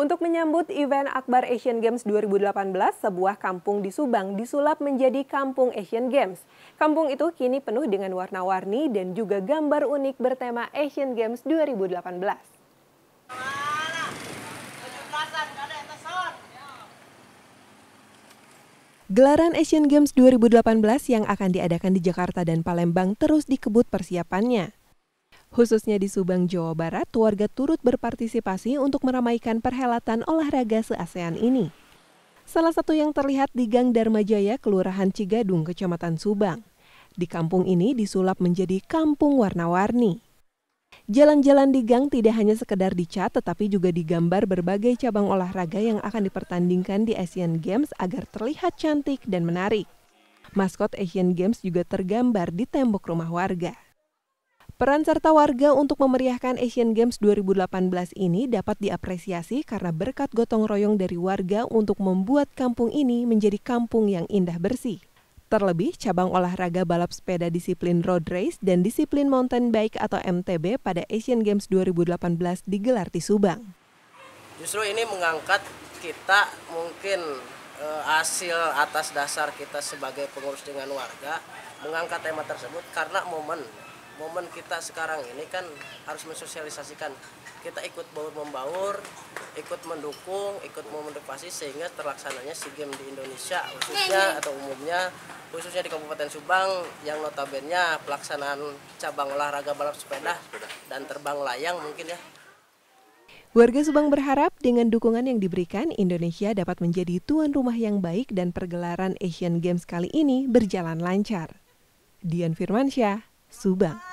Untuk menyambut event Akbar Asian Games 2018, sebuah kampung di Subang disulap menjadi Kampung Asian Games. Kampung itu kini penuh dengan warna-warni dan juga gambar unik bertema Asian Games 2018. Gelaran Asian Games 2018 yang akan diadakan di Jakarta dan Palembang terus dikebut persiapannya. Khususnya di Subang, Jawa Barat, warga turut berpartisipasi untuk meramaikan perhelatan olahraga se-ASEAN ini. Salah satu yang terlihat di Gang Dharma Jaya, Kelurahan Cigadung, Kecamatan Subang. Di kampung ini disulap menjadi kampung warna-warni. Jalan-jalan di gang tidak hanya sekedar dicat, tetapi juga digambar berbagai cabang olahraga yang akan dipertandingkan di Asian Games agar terlihat cantik dan menarik. Maskot Asian Games juga tergambar di tembok rumah warga. Peran serta warga untuk memeriahkan Asian Games 2018 ini dapat diapresiasi karena berkat gotong royong dari warga untuk membuat kampung ini menjadi kampung yang indah bersih. Terlebih, cabang olahraga balap sepeda disiplin road race dan disiplin mountain bike atau MTB pada Asian Games 2018 digelar di Subang. Justru ini mengangkat kita mungkin eh, hasil atas dasar kita sebagai pengurus dengan warga mengangkat tema tersebut karena momen momen kita sekarang ini kan harus mensosialisasikan kita ikut baur membaur ikut mendukung ikut memotivasi sehingga terlaksananya sea games di Indonesia khususnya iya. atau umumnya khususnya di Kabupaten Subang yang notabene pelaksanaan cabang olahraga balap sepeda dan terbang layang mungkin ya Warga Subang berharap dengan dukungan yang diberikan, Indonesia dapat menjadi tuan rumah yang baik dan pergelaran Asian Games kali ini berjalan lancar. Dian Firmansyah, Subang.